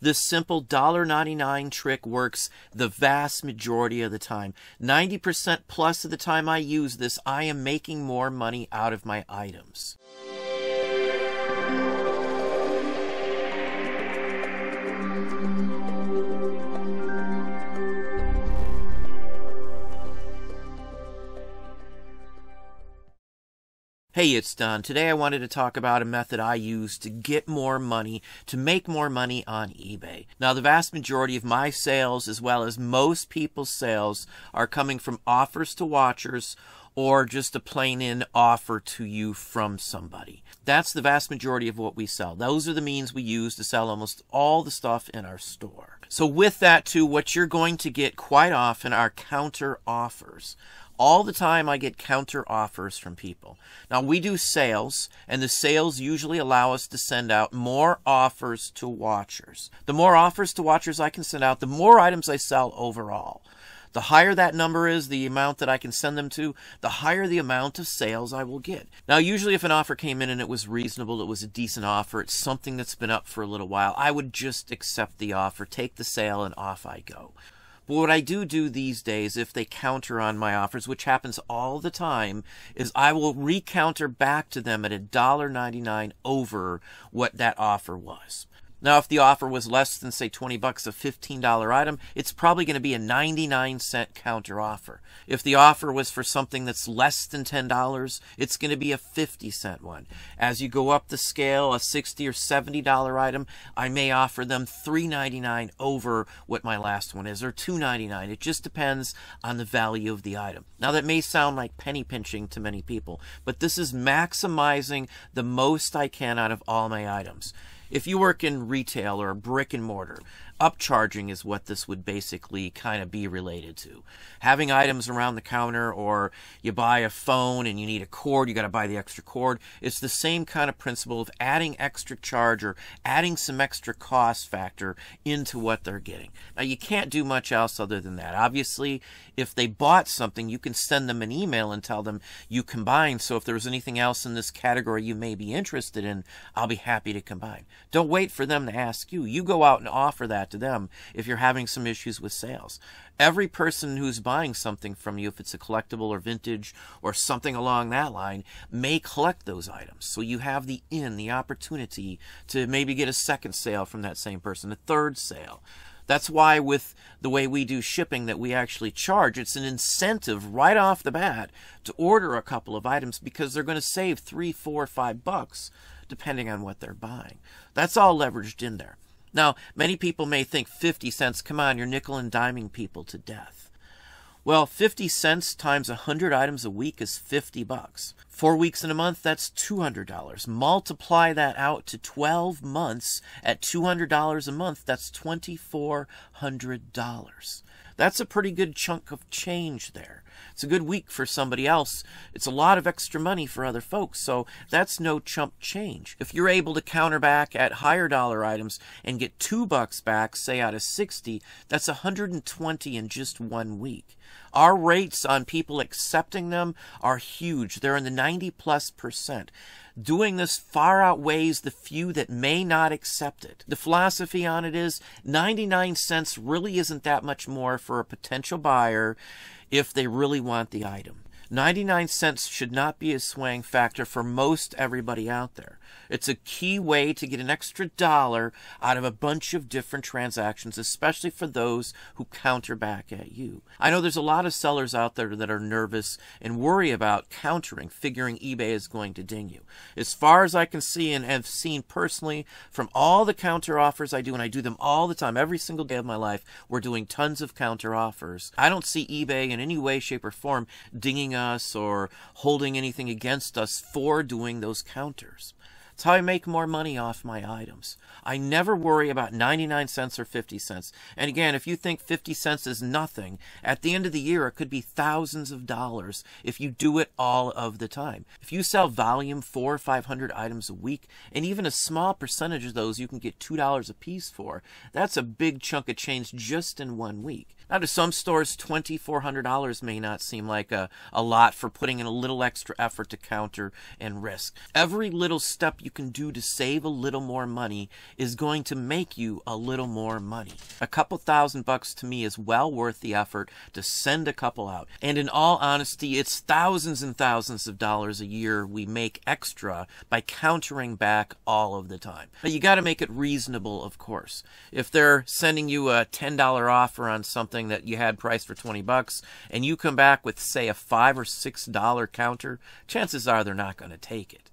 This simple $1.99 trick works the vast majority of the time. 90% plus of the time I use this, I am making more money out of my items. Hey, it's Don. Today I wanted to talk about a method I use to get more money, to make more money on eBay. Now, the vast majority of my sales, as well as most people's sales, are coming from offers to watchers or just a plain in offer to you from somebody. That's the vast majority of what we sell. Those are the means we use to sell almost all the stuff in our store. So with that too, what you're going to get quite often are counter offers all the time I get counter offers from people. Now we do sales and the sales usually allow us to send out more offers to watchers. The more offers to watchers I can send out, the more items I sell overall. The higher that number is, the amount that I can send them to, the higher the amount of sales I will get. Now, usually if an offer came in and it was reasonable, it was a decent offer, it's something that's been up for a little while, I would just accept the offer, take the sale, and off I go. But what I do do these days, if they counter on my offers, which happens all the time, is I will recounter back to them at a dollar ninety nine over what that offer was. Now, if the offer was less than, say, 20 bucks, a $15 item, it's probably going to be a 99 cent counter offer. If the offer was for something that's less than $10, it's going to be a 50 cent one. As you go up the scale, a 60 or $70 item, I may offer them $3.99 over what my last one is, or $2.99. It just depends on the value of the item. Now, that may sound like penny pinching to many people, but this is maximizing the most I can out of all my items if you work in retail or brick and mortar, Upcharging is what this would basically kind of be related to. Having items around the counter, or you buy a phone and you need a cord, you got to buy the extra cord. It's the same kind of principle of adding extra charge or adding some extra cost factor into what they're getting. Now, you can't do much else other than that. Obviously, if they bought something, you can send them an email and tell them you combined. So, if there's anything else in this category you may be interested in, I'll be happy to combine. Don't wait for them to ask you. You go out and offer that that to them if you're having some issues with sales. Every person who's buying something from you, if it's a collectible or vintage or something along that line, may collect those items. So you have the in, the opportunity to maybe get a second sale from that same person, a third sale. That's why with the way we do shipping that we actually charge, it's an incentive right off the bat to order a couple of items because they're going to save three, four, five bucks depending on what they're buying. That's all leveraged in there. Now, many people may think 50 cents, come on, you're nickel and diming people to death. Well, 50 cents times 100 items a week is 50 bucks. Four weeks in a month, that's $200. Multiply that out to 12 months at $200 a month, that's $2,400. That's a pretty good chunk of change there. It's a good week for somebody else. It's a lot of extra money for other folks. So that's no chump change. If you're able to counter back at higher dollar items and get two bucks back, say out of 60, that's 120 in just one week. Our rates on people accepting them are huge. They're in the 90 plus percent. Doing this far outweighs the few that may not accept it. The philosophy on it is 99 cents really isn't that much more for a potential buyer if they really want the item. 99 cents should not be a swaying factor for most everybody out there. It's a key way to get an extra dollar out of a bunch of different transactions, especially for those who counter back at you. I know there's a lot of sellers out there that are nervous and worry about countering, figuring eBay is going to ding you. As far as I can see and have seen personally from all the counter offers I do, and I do them all the time, every single day of my life, we're doing tons of counter offers. I don't see eBay in any way, shape, or form dinging us or holding anything against us for doing those counters. It's how I make more money off my items. I never worry about 99 cents or 50 cents. And again, if you think 50 cents is nothing, at the end of the year, it could be thousands of dollars if you do it all of the time. If you sell volume four or 500 items a week, and even a small percentage of those you can get $2 a piece for, that's a big chunk of change just in one week. Now, to some stores, $2,400 may not seem like a, a lot for putting in a little extra effort to counter and risk. Every little step you can do to save a little more money is going to make you a little more money. A couple thousand bucks to me is well worth the effort to send a couple out. And in all honesty, it's thousands and thousands of dollars a year we make extra by countering back all of the time. But you got to make it reasonable, of course. If they're sending you a $10 offer on something that you had priced for 20 bucks and you come back with say a 5 or 6 dollar counter, chances are they're not going to take it.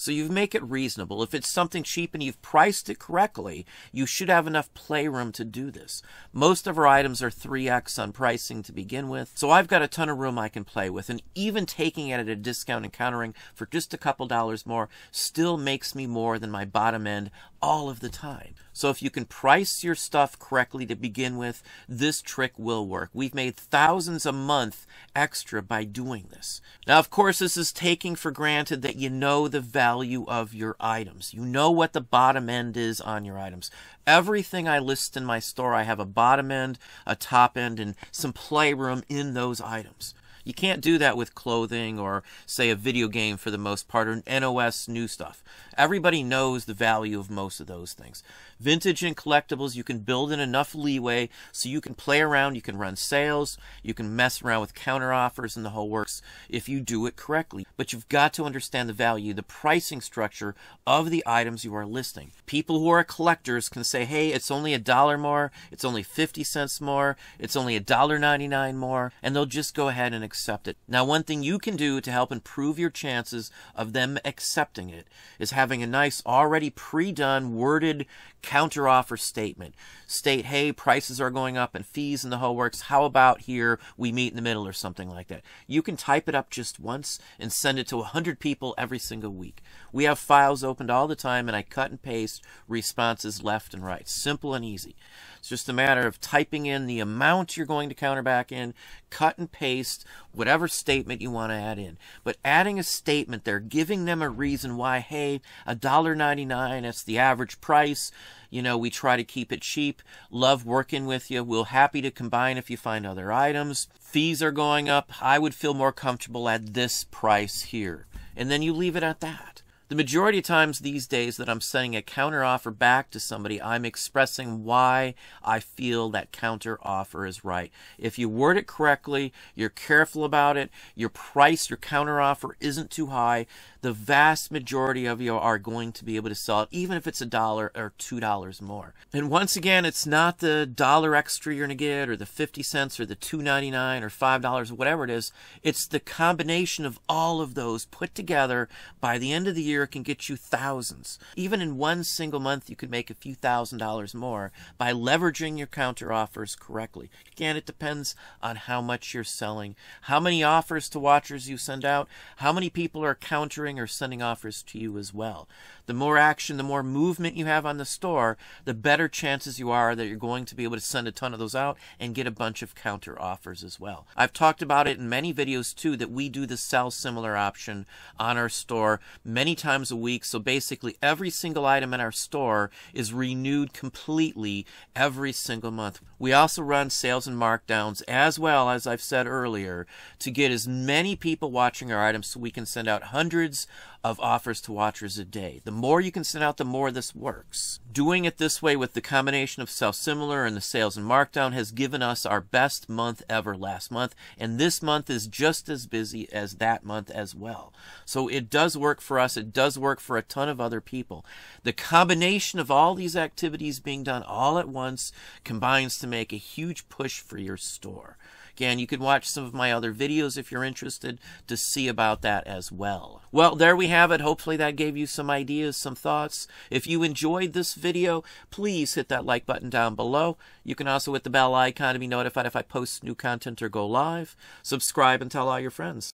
So you make it reasonable. If it's something cheap and you've priced it correctly, you should have enough playroom to do this. Most of our items are 3x on pricing to begin with. So I've got a ton of room I can play with. And even taking it at a discount and countering for just a couple dollars more still makes me more than my bottom end all of the time. So if you can price your stuff correctly to begin with, this trick will work. We've made thousands a month extra by doing this. Now, of course, this is taking for granted that you know the value of your items. You know what the bottom end is on your items. Everything I list in my store, I have a bottom end, a top end, and some playroom in those items. You can't do that with clothing or, say, a video game for the most part, or NOS new stuff. Everybody knows the value of most of those things. Vintage and collectibles, you can build in enough leeway so you can play around, you can run sales, you can mess around with counter offers and the whole works if you do it correctly. But you've got to understand the value, the pricing structure of the items you are listing. People who are collectors can say, hey, it's only a dollar more, it's only 50 cents more, it's only a dollar ninety-nine more, and they'll just go ahead and accept it. Now, one thing you can do to help improve your chances of them accepting it is having a nice, already pre-done, worded counteroffer statement. State, hey, prices are going up and fees and the whole works. How about here we meet in the middle or something like that? You can type it up just once and send it to 100 people every single week. We have files opened all the time and I cut and paste responses left and right. Simple and easy. It's just a matter of typing in the amount you're going to counter back in, cut and paste whatever statement you want to add in. But adding a statement there, giving them a reason why, hey, a dollar ninety nine, that's the average price. You know, we try to keep it cheap. Love working with you. we are happy to combine if you find other items. Fees are going up. I would feel more comfortable at this price here. And then you leave it at that. The majority of times these days that I'm sending a counteroffer back to somebody, I'm expressing why I feel that counteroffer is right. If you word it correctly, you're careful about it, your price, your counteroffer isn't too high, the vast majority of you are going to be able to sell it, even if it's a dollar or two dollars more. And once again, it's not the dollar extra you're going to get, or the 50 cents, or the 2.99, or five dollars, or whatever it is. It's the combination of all of those put together by the end of the year year can get you thousands. Even in one single month, you could make a few thousand dollars more by leveraging your counter offers correctly. Again, it depends on how much you're selling, how many offers to watchers you send out, how many people are countering or sending offers to you as well. The more action, the more movement you have on the store, the better chances you are that you're going to be able to send a ton of those out and get a bunch of counter offers as well. I've talked about it in many videos too that we do the sell similar option on our store many times times a week. So basically every single item in our store is renewed completely every single month. We also run sales and markdowns as well as I've said earlier to get as many people watching our items so we can send out hundreds of offers to watchers a day. The more you can send out, the more this works. Doing it this way with the combination of sell similar and the sales and markdown has given us our best month ever last month. And this month is just as busy as that month as well. So it does work for us. It does work for a ton of other people. The combination of all these activities being done all at once combines to make a huge push for your store. Again, you can watch some of my other videos if you're interested to see about that as well. Well, there we have it. Hopefully that gave you some ideas, some thoughts. If you enjoyed this video, please hit that like button down below. You can also hit the bell icon to be notified if I post new content or go live. Subscribe and tell all your friends.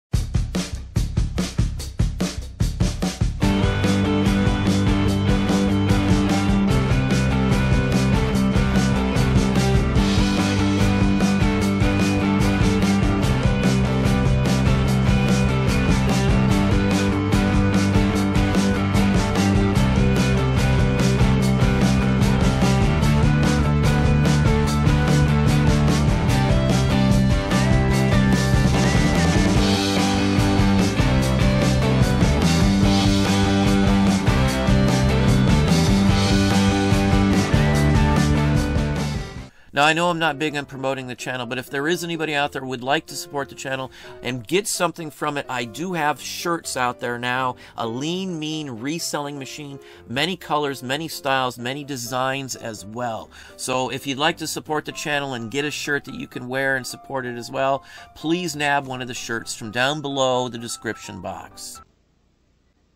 Now, I know I'm not big on promoting the channel, but if there is anybody out there would like to support the channel and get something from it, I do have shirts out there now, a lean, mean reselling machine, many colors, many styles, many designs as well. So if you'd like to support the channel and get a shirt that you can wear and support it as well, please nab one of the shirts from down below the description box.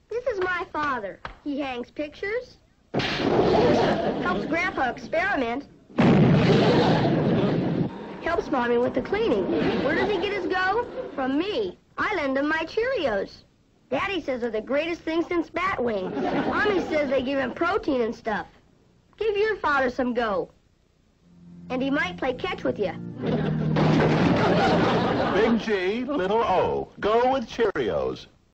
This is my father. He hangs pictures, helps Grandpa experiment, Helps Mommy with the cleaning. Where does he get his go? From me. I lend him my Cheerios. Daddy says they're the greatest thing since Batwing. Mommy says they give him protein and stuff. Give your father some go. And he might play catch with you. Big G, little O. Go with Cheerios.